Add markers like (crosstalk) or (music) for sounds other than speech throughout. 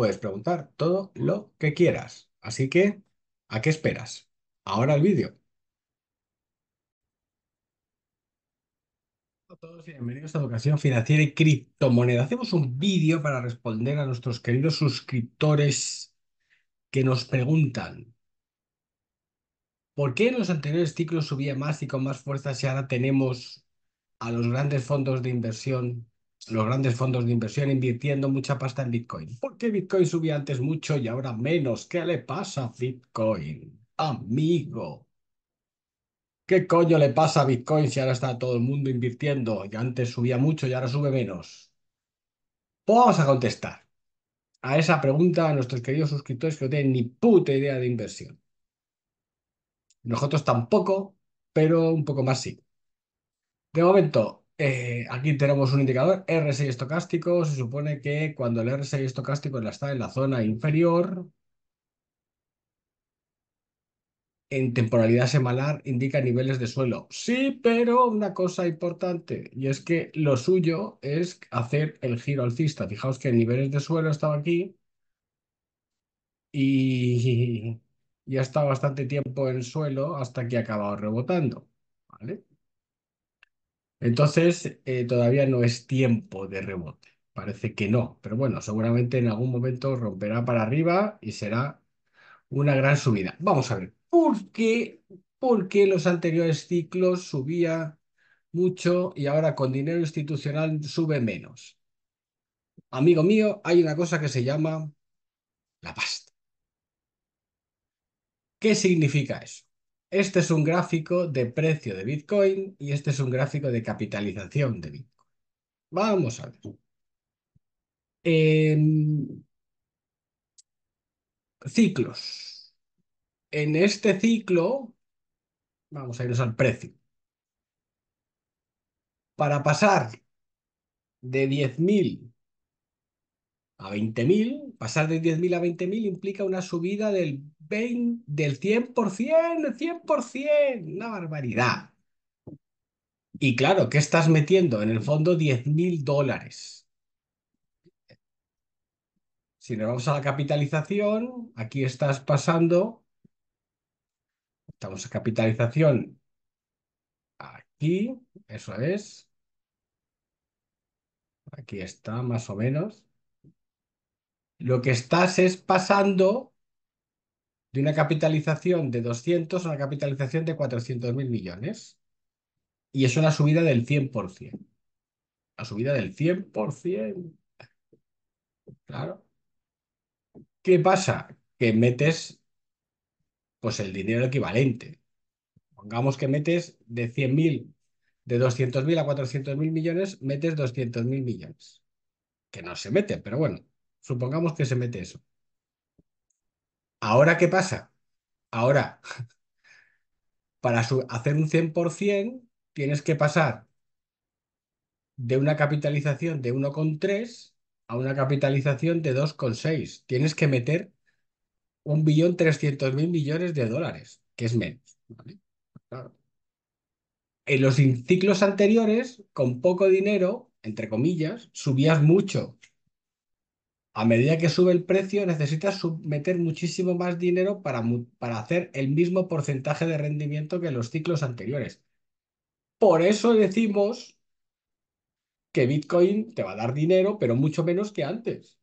puedes preguntar todo lo que quieras. Así que, ¿a qué esperas? Ahora el vídeo. Hola a todos y bienvenidos a Educación Financiera y Criptomoneda. Hacemos un vídeo para responder a nuestros queridos suscriptores que nos preguntan ¿por qué en los anteriores ciclos subía más y con más fuerza si ahora tenemos a los grandes fondos de inversión los grandes fondos de inversión invirtiendo mucha pasta en Bitcoin. ¿Por qué Bitcoin subía antes mucho y ahora menos? ¿Qué le pasa a Bitcoin? Amigo. ¿Qué coño le pasa a Bitcoin si ahora está todo el mundo invirtiendo y antes subía mucho y ahora sube menos? Pues vamos a contestar a esa pregunta a nuestros queridos suscriptores que no tienen ni puta idea de inversión. Nosotros tampoco, pero un poco más sí. De momento, eh, aquí tenemos un indicador R6 estocástico. Se supone que cuando el R6 estocástico está en la zona inferior, en temporalidad semanal indica niveles de suelo. Sí, pero una cosa importante, y es que lo suyo es hacer el giro alcista. Fijaos que en niveles de suelo estaba aquí y ya está bastante tiempo en suelo hasta que ha acabado rebotando. ¿vale? Entonces, eh, todavía no es tiempo de rebote. Parece que no, pero bueno, seguramente en algún momento romperá para arriba y será una gran subida. Vamos a ver, ¿por qué? Porque los anteriores ciclos subía mucho y ahora con dinero institucional sube menos. Amigo mío, hay una cosa que se llama la pasta. ¿Qué significa eso? Este es un gráfico de precio de Bitcoin y este es un gráfico de capitalización de Bitcoin. Vamos a ver. Em, ciclos. En este ciclo, vamos a irnos al precio. Para pasar de 10.000 a 20.000, pasar de 10.000 a 20.000 implica una subida del del 100%, del 100%, una barbaridad. Y claro, ¿qué estás metiendo? En el fondo, 10 mil dólares. Si nos vamos a la capitalización, aquí estás pasando, estamos a capitalización aquí, eso es. Aquí está, más o menos. Lo que estás es pasando de una capitalización de 200 a una capitalización de 400 mil millones. Y es una subida del 100%. La subida del 100%. Claro. ¿Qué pasa? Que metes pues el dinero equivalente. Pongamos que metes de 100.000, de 200.000 a 400.000 millones, metes 200.000 millones. Que no se mete, pero bueno, supongamos que se mete eso. ¿Ahora qué pasa? Ahora, (laughs) para hacer un 100%, tienes que pasar de una capitalización de 1,3 a una capitalización de 2,6. Tienes que meter 1.300.000 millones de dólares, que es menos, En los ciclos anteriores, con poco dinero, entre comillas, subías mucho a medida que sube el precio, necesitas meter muchísimo más dinero para, para, hacer el mismo porcentaje de rendimiento que en los ciclos anteriores. Por eso decimos que Bitcoin te va a dar dinero, pero mucho menos que antes.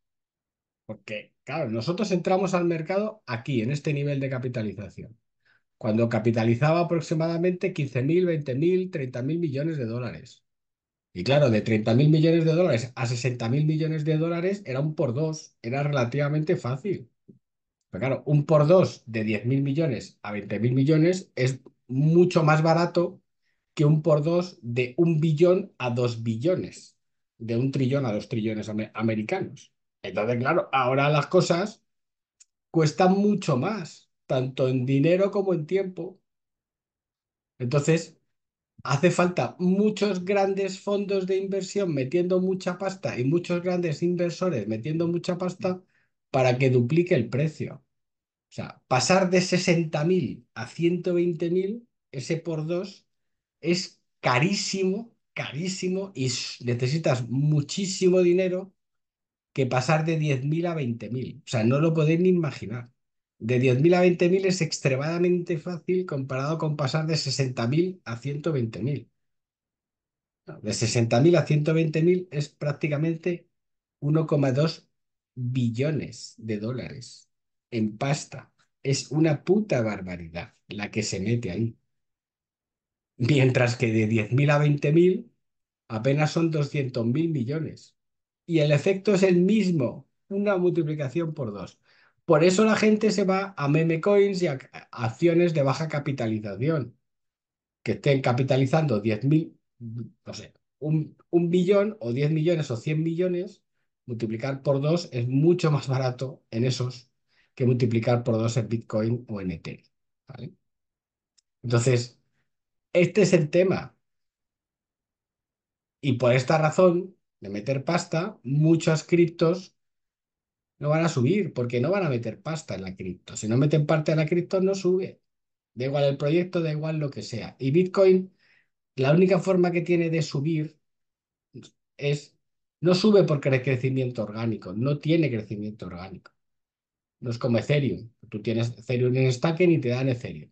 Porque, claro, nosotros entramos al mercado aquí, en este nivel de capitalización, cuando capitalizaba aproximadamente 15.000, 20.000, 30.000 millones de dólares. Y claro, de 30 mil millones de dólares a 60 mil millones de dólares era un por dos, era relativamente fácil. Pero claro, un por dos de 10 mil millones a 20 mil millones es mucho más barato que un por dos de un billón a dos billones, de un trillón a dos trillones americanos. Entonces, claro, ahora las cosas cuestan mucho más, tanto en dinero como en tiempo. Entonces, hace falta muchos grandes fondos de inversión metiendo mucha pasta y muchos grandes inversores metiendo mucha pasta para que duplique el precio. O sea, pasar de 60.000 a 120.000, ese por dos, es carísimo, carísimo y necesitas muchísimo dinero que pasar de 10.000 a 20.000. O sea, no lo podéis ni imaginar de 10.000 a 20.000 es extremadamente fácil comparado con pasar de 60.000 a 120.000. De 60.000 a 120.000 es prácticamente 1,2 billones de dólares en pasta. Es una puta barbaridad la que se mete ahí. Mientras que de 10.000 a 20.000 apenas son 200.000 millones. Y el efecto es el mismo, una multiplicación por dos. Por eso la gente se va a meme coins y a acciones de baja capitalización, que estén capitalizando 10.000, no sé, un, millón o 10 millones o 100 millones, multiplicar por dos es mucho más barato en esos que multiplicar por dos en Bitcoin o en Ethereum. ¿vale? Entonces, este es el tema. Y por esta razón de meter pasta, muchas criptos no van a subir porque no van a meter pasta en la cripto. Si no meten parte en la cripto, no sube. Da igual el proyecto, da igual lo que sea. Y Bitcoin, la única forma que tiene de subir es, no sube porque hay crecimiento orgánico, no tiene crecimiento orgánico. No es como Ethereum. Tú tienes Ethereum en staking y te dan Ethereum.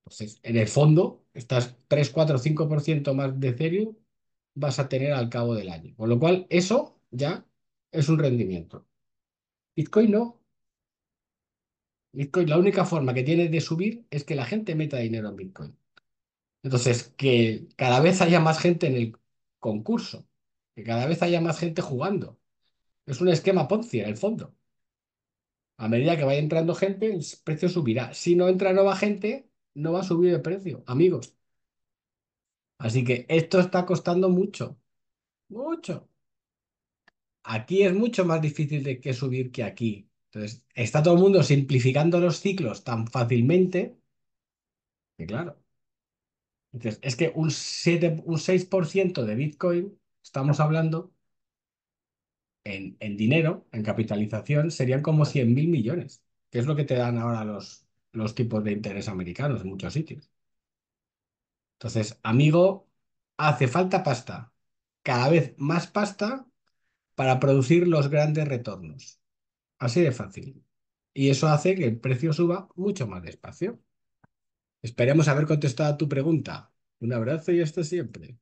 Entonces, en el fondo, estás 3, 4, 5% más de Ethereum vas a tener al cabo del año. Con lo cual, eso ya es un rendimiento. Bitcoin no. Bitcoin, la única forma que tiene de subir es que la gente meta dinero en Bitcoin. Entonces, que cada vez haya más gente en el concurso, que cada vez haya más gente jugando. Es un esquema Ponzi en el fondo. A medida que vaya entrando gente, el precio subirá. Si no entra nueva gente, no va a subir el precio, amigos. Así que esto está costando mucho, mucho. Aquí es mucho más difícil de que subir que aquí. Entonces, está todo el mundo simplificando los ciclos tan fácilmente que, claro. Entonces, es que un, un 6% de Bitcoin, estamos hablando en, dinero, en capitalización, serían como 100 mil millones, que es lo que te dan ahora los, los tipos de interés americanos en muchos sitios. Entonces, amigo, hace falta pasta. Cada vez más pasta para producir los grandes retornos. Así de fácil. Y eso hace que el precio suba mucho más despacio. Esperemos haber contestado a tu pregunta. Un abrazo y hasta siempre.